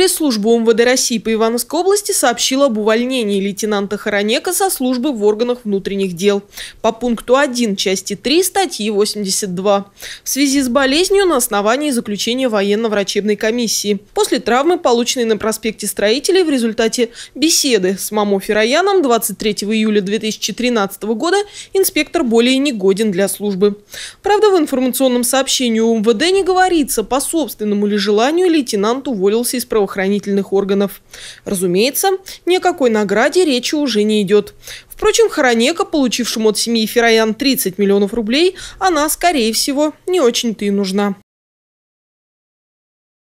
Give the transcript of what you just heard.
Пресс-служба УМВД России по Ивановской области сообщила об увольнении лейтенанта Хоронека со службы в органах внутренних дел по пункту 1 части 3 статьи 82 в связи с болезнью на основании заключения военно-врачебной комиссии после травмы, полученной на проспекте Строителей в результате беседы с Мамо Ферояном 23 июля 2013 года инспектор более негоден для службы. Правда, в информационном сообщении УМВД не говорится, по собственному ли желанию лейтенант уволился из правоохранительных правоохранительных органов. Разумеется, ни о какой награде речи уже не идет. Впрочем, Хоронека, получившему от семьи Фероян 30 миллионов рублей, она, скорее всего, не очень-то и нужна.